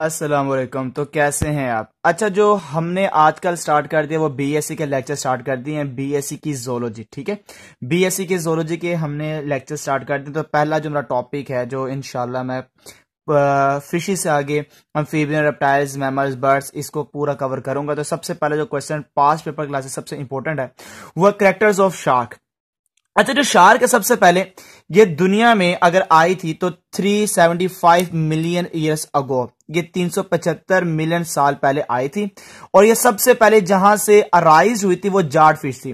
असलम तो कैसे हैं आप अच्छा जो हमने आजकल स्टार्ट कर दिया वो बीएससी e के लेक्चर स्टार्ट कर दिए हैं बीएससी e की जोलॉजी ठीक है बीएससी की जोलॉजी के हमने लेक्चर स्टार्ट कर दिए तो पहला जो मेरा टॉपिक है जो इनशाला मैं फिश से आगे फीबियन रेप्टाइल्स मैमल्स बर्ड्स इसको पूरा कवर करूंगा तो सबसे पहले जो क्वेश्चन पास्ट पेपर क्लासेस सबसे इंपॉर्टेंट है वह करेक्टर्स ऑफ शार्क अच्छा जो शार्क है सबसे पहले ये दुनिया में अगर आई थी तो 375 मिलियन ईयर्स अगो ये 375 मिलियन साल पहले आई थी और ये सबसे पहले जहां से अराइज हुई थी वो जाट फिश थी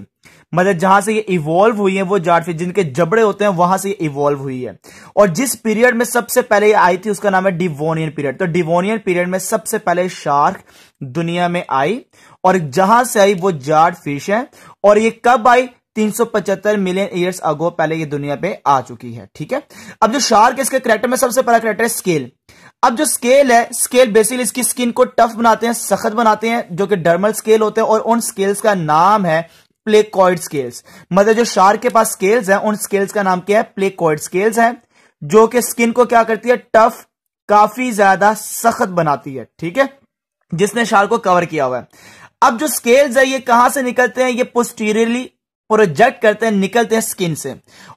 मतलब जहां से ये इवॉल्व हुई है वो जाट फिश जिनके जबड़े होते हैं वहां से ये इवॉल्व हुई है और जिस पीरियड में सबसे पहले ये आई थी उसका नाम है डिवोनियन पीरियड तो डिवोनियन पीरियड में सबसे पहले शार्क दुनिया में आई और जहां से आई वो जाट फिश है और ये कब आई 375 मिलियन ईयर्स अगो पहले ये दुनिया पे आ चुकी है ठीक है अब जो शार्क इसके करेक्टर में सबसे पहला करेक्टर है स्केल अब जो स्केल है स्केल बेसिकली इसकी स्किन को टफ बनाते हैं सख्त बनाते हैं जो कि डर्मल स्केल होते हैं और उन स्केल्स का नाम है प्लेकॉइड स्केल्स मतलब जो शार्क के पास स्केल्स हैं उन स्केल्स का नाम क्या है प्लेकॉइड स्केल्स हैं जो कि स्किन को क्या करती है टफ काफी ज्यादा सख्त बनाती है ठीक है जिसने शार्क को कवर किया हुआ है अब जो स्केल्स है ये कहां से निकलते हैं ये पोस्टीरियरली प्रोजेक्ट करते हैं निकलते हैं स्किन से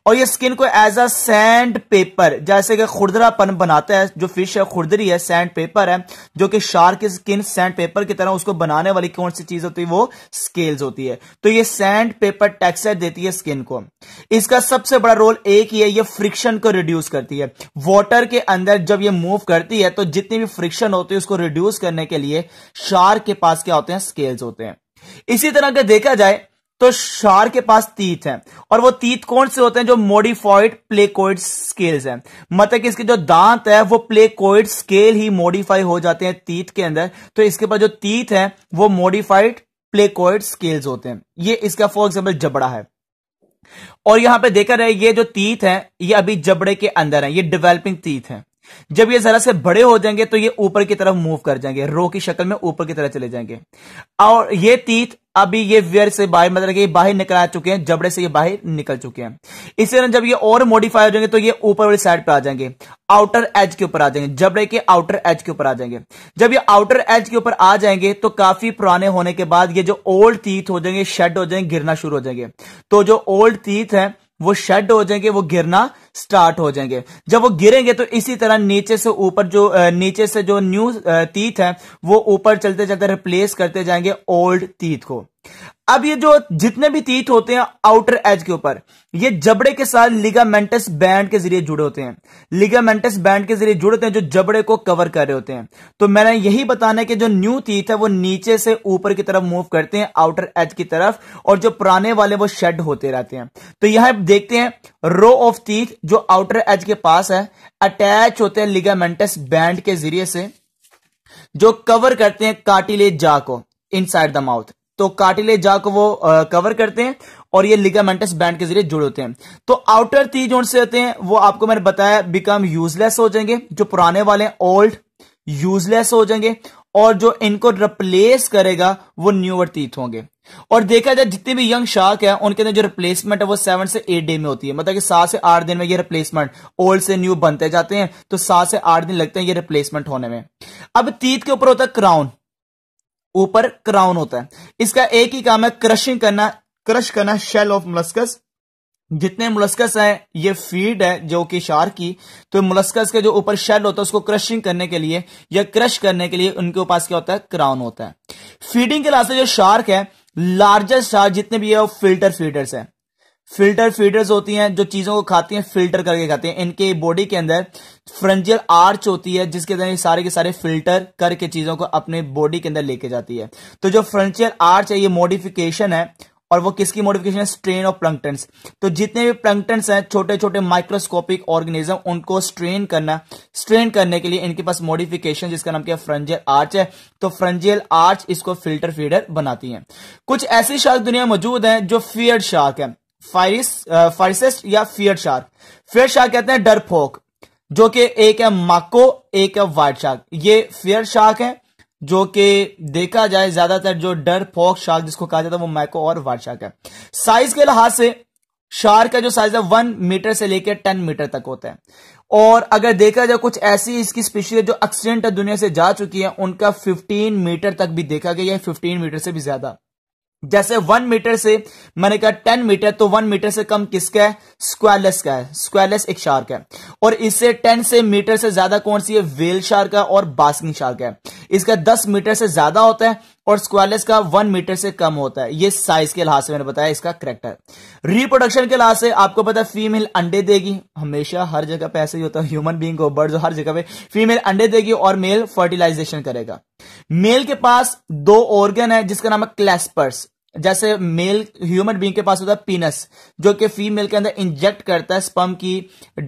और ये स्किन को एज अ सैंड पेपर जैसे कि खुरदरापन बनाते हैं जो फिश है खुरदरी है सैंड पेपर है जो कि शार्क की स्किन सैंड पेपर की तरह उसको बनाने वाली कौन सी चीज होती है वो स्केल्स होती है तो ये सैंड पेपर टेक्सचर देती है स्किन को इसका सबसे बड़ा रोल एक ही है ये फ्रिक्शन को रिड्यूस करती है वॉटर के अंदर जब ये मूव करती है तो जितनी भी फ्रिक्शन होती है उसको रिड्यूस करने के लिए शार्क के पास क्या होते हैं स्केल्स होते हैं इसी तरह अगर देखा जाए तो शार के पास तीत है और वो तीत कौन से होते हैं जो मॉडिफाइड प्लेकोइड स्केल्स हैं मतलब कि इसके जो दांत है वो प्लेकोइड स्केल ही मॉडिफाई हो जाते हैं तीत के अंदर तो इसके पास जो तीत है वो मॉडिफाइड प्लेकोइड स्केल्स होते हैं ये इसका फॉर एग्जाम्पल जबड़ा है और यहां पे देखा रहे ये जो तीत है ये अभी जबड़े के अंदर है ये डिवेलपिंग तीत है जब ये जरा से बड़े हो जाएंगे तो ये ऊपर की तरफ मूव कर जाएंगे रो की शक्ल में ऊपर की तरफ चले जाएंगे और ये तीत अभी ये वेयर से बाहर मतलब कि बाहर निकल आ चुके हैं जबड़े से ये बाहर निकल चुके हैं इसी तरह जब ये और मॉडिफाई हो जाएंगे तो ये ऊपर वाली साइड पर आ जाएंगे आउटर एज के ऊपर आ जाएंगे जबड़े के आउटर एज के ऊपर आ जाएंगे जब ये आउटर एज के ऊपर आ जाएंगे तो काफी पुराने होने के बाद ये जो ओल्ड तीत हो जाएंगे शेड हो जाएंगे गिरना शुरू हो जाएंगे तो जो ओल्ड तीत है वो शेड हो जाएंगे वो गिरना स्टार्ट हो जाएंगे जब वो गिरेंगे तो इसी तरह नीचे से ऊपर जो नीचे से जो न्यू तीत है वो ऊपर चलते चलते रिप्लेस करते जाएंगे ओल्ड तीत को अब ये जो जितने भी तीत होते हैं आउटर एज के ऊपर ये जबड़े के साथ लिगामेंटस बैंड के जरिए जुड़े होते हैं लिगामेंटस बैंड के जरिए जुड़े होते हैं जो जबड़े को कवर कर रहे होते हैं तो मैंने यही बताना है कि जो न्यू तीत है वो नीचे से ऊपर की तरफ मूव करते हैं आउटर एज की तरफ और जो पुराने वाले वो शेड होते रहते हैं तो यहां देखते हैं रो ऑफ तीत जो आउटर एज के पास है अटैच होते हैं लिगामेंटस बैंड के जरिए से जो कवर करते हैं काटिले जा को साइड द माउथ तो जा को वो कवर करते हैं और ये लिगामेंटस बैंड के जरिए जुड़े होते हैं तो आउटर थ्री जोन से होते हैं वो आपको मैंने बताया बिकम यूजलेस हो जाएंगे जो पुराने वाले ओल्ड यूजलेस हो जाएंगे और जो इनको रिप्लेस करेगा वो न्यूअर तीत होंगे और देखा जाए जितने भी यंग शार्क है उनके अंदर जो रिप्लेसमेंट है वो सेवन से एट डे में होती है मतलब कि सात से आठ दिन में ये रिप्लेसमेंट ओल्ड से न्यू बनते जाते हैं तो सात से आठ दिन लगते हैं ये रिप्लेसमेंट होने में अब तीत के ऊपर होता है क्राउन ऊपर क्राउन होता है इसका एक ही काम है क्रशिंग करना क्रश करना शेल ऑफ मुलस्कस जितने मुलस्कस है ये फीड है जो कि शार्क की तो मुलस्कस के जो ऊपर शेल होता है उसको क्रशिंग करने के लिए या क्रश करने के लिए उनके पास क्या होता है क्राउन होता है फीडिंग के लास्ट जो शार्क है लार्जेस्ट शार्क जितने भी है वो फिल्टर फीडर्स है फिल्टर फीडर्स होती हैं जो चीजों को खाती हैं फिल्टर करके खाती हैं इनके बॉडी के अंदर फ्रंजियल आर्च होती है जिसके अंदर सारे के सारे फिल्टर करके चीजों को अपने बॉडी के अंदर लेके जाती है तो जो फ्रंजियल आर्च है ये मॉडिफिकेशन है और वो किसकी मॉडिफिकेशन है स्ट्रेन ऑफ प्लंक्टन्स तो जितने भी प्लंक्टन हैं छोटे छोटे माइक्रोस्कोपिक ऑर्गेनिज्म उनको स्ट्रेन करना स्ट्रेन करने के लिए इनके पास मॉडिफिकेशन जिसका नाम क्या फ्रंजियल आर्च है तो फ्रंजियल आर्च इसको फिल्टर फीडर बनाती है कुछ ऐसी शार्क दुनिया मौजूद है जो फियर शार्क है फायरिस फायरिसेस्ट या फियर शार्क फियर शार्क कहते हैं डरफोक जो कि एक है माको एक है वाइट शार्क ये फियर शार्क है जो कि देखा जाए ज्यादातर जो डर फोक शार्क जिसको कहा जाता है वो माइको और वाइट शार्क है साइज के लिहाज से शार्क का जो साइज है वन मीटर से लेकर टेन मीटर तक होता है और अगर देखा जाए कुछ ऐसी इसकी स्पीशीज जो एक्सीडेंट दुनिया से जा चुकी है उनका फिफ्टीन मीटर तक भी देखा गया है फिफ्टीन मीटर से भी ज्यादा जैसे वन मीटर से मैंने कहा टेन मीटर तो वन मीटर से कम किसका है स्क्वायरलेस का है स्क्वायरलेस एक शार्क है और इससे टेन से मीटर से ज्यादा कौन सी है वेल शार्क है और बास्किंग शार्क है इसका दस मीटर से ज्यादा होता है और स्क्वायरलेस का वन मीटर से कम होता है ये साइज के लिहाज से मैंने बताया इसका करेक्टर रिप्रोडक्शन के लिहाज से आपको पता है फीमेल अंडे देगी हमेशा हर जगह पे ऐसे ही होता है ह्यूमन बींग को बर्ड हर जगह पे फीमेल अंडे देगी और मेल फर्टिलाइजेशन करेगा मेल के पास दो ऑर्गन है जिसका नाम है क्लेस्पर्स जैसे मेल ह्यूमन बींग के पास होता है पीनस जो कि फीमेल के अंदर इंजेक्ट करता है स्पम की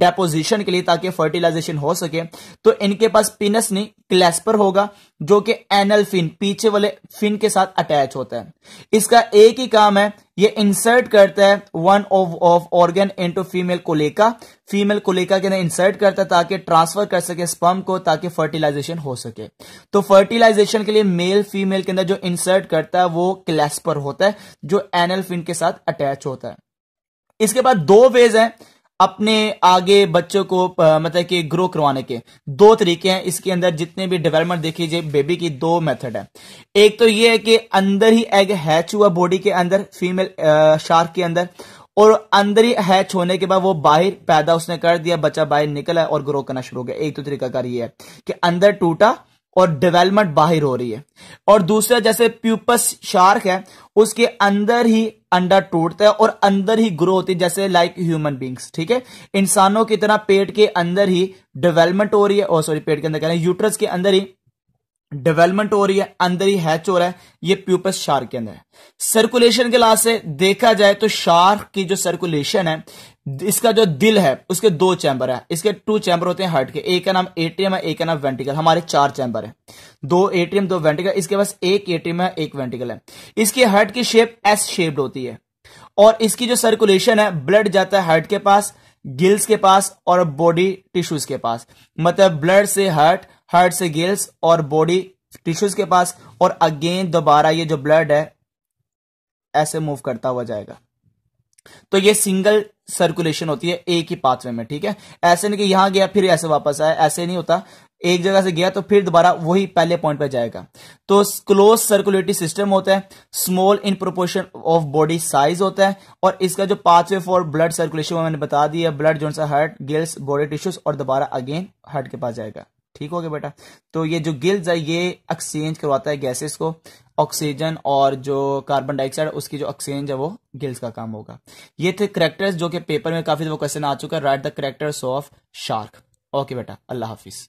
डेपोजिशन के लिए ताकि फर्टिलाइजेशन हो सके तो इनके पास पीनस नहीं क्लेस्पर होगा जो कि एनल फिन पीछे वाले फिन के साथ अटैच होता है इसका एक ही काम है ये इंसर्ट करता है one of of organ into female cloaca female cloaca के अंदर इंसर्ट करता है ताकि ट्रांसफर कर सके स्पम को ताकि फर्टिलाइजेशन हो सके तो फर्टिलाइजेशन के लिए मेल फीमेल के अंदर जो इंसर्ट करता है वो क्लेस्पर होता है जो एनल फिन के साथ अटैच होता है इसके बाद दो वेज है अपने आगे बच्चों को मतलब कि ग्रो करवाने के दो तरीके हैं इसके अंदर जितने भी डेवलपमेंट जाए बेबी की दो मेथड है एक तो ये है कि अंदर ही एग हैच हुआ बॉडी के अंदर फीमेल शार्क के अंदर और अंदर ही हैच होने के बाद वो बाहर पैदा उसने कर दिया बच्चा बाहर निकला और ग्रो करना शुरू हो गया एक तो तरीकाकार ये है कि अंदर टूटा और डेवलपमेंट बाहर हो रही है और दूसरा जैसे प्यूपस शार्क है उसके अंदर ही अंडा टूटता है और अंदर ही ग्रो होती है जैसे लाइक ह्यूमन बींग्स ठीक है इंसानों की तरह पेट के अंदर ही डेवलपमेंट हो रही है और oh, सॉरी पेट के अंदर कह रहे हैं यूट्रस के अंदर ही डेवलपमेंट हो रही है अंदर ही हैच हो रहा है ये प्यूपस शार्क के अंदर है सर्कुलेशन के लास्ट से देखा जाए तो शार्क की जो सर्कुलेशन है इसका जो दिल है उसके दो चैंबर है इसके टू चैंबर होते हैं हार्ट के एक का नाम एटीएम है एक का नाम वेंटिकल हमारे चार चैंबर है दो एटीएम दो वेंटिकल इसके पास एक एटीएम है एक वेंटिकल है इसके हार्ट की शेप एस शेप्ड होती है और इसकी जो सर्कुलेशन है ब्लड जाता है हार्ट के पास गिल्स के पास और बॉडी टिश्यूज के पास मतलब ब्लड से हार्ट हार्ट से गिल्स और बॉडी टिश्यूज के पास और अगेन दोबारा ये जो ब्लड है ऐसे मूव करता हुआ जाएगा तो ये सिंगल सर्कुलेशन होती है एक ही पाथवे में ठीक है ऐसे नहीं कि यहां गया फिर ऐसे वापस आया ऐसे नहीं होता एक जगह से गया तो फिर दोबारा वही पहले पॉइंट पर जाएगा तो क्लोज सर्कुलेटरी सिस्टम होता है small in proportion of body size होता है और इसका जो पाथवे फॉर ब्लड सर्कुलेशन मैंने बता दिया ब्लड जो हार्ट गिल्स बॉडी टिश्यूज और दोबारा अगेन हार्ट के पास जाएगा ठीक हो गया बेटा तो ये जो गिल्स है ये एक्सचेंज करवाता है गैसेस को ऑक्सीजन और जो कार्बन डाइऑक्साइड उसकी जो एक्सचेंज है वो गिल्स का काम होगा ये थे करेक्टर्स जो कि पेपर में काफी वो क्वेश्चन आ चुका है write the characters of shark okay बेटा अल्लाह हाफिज़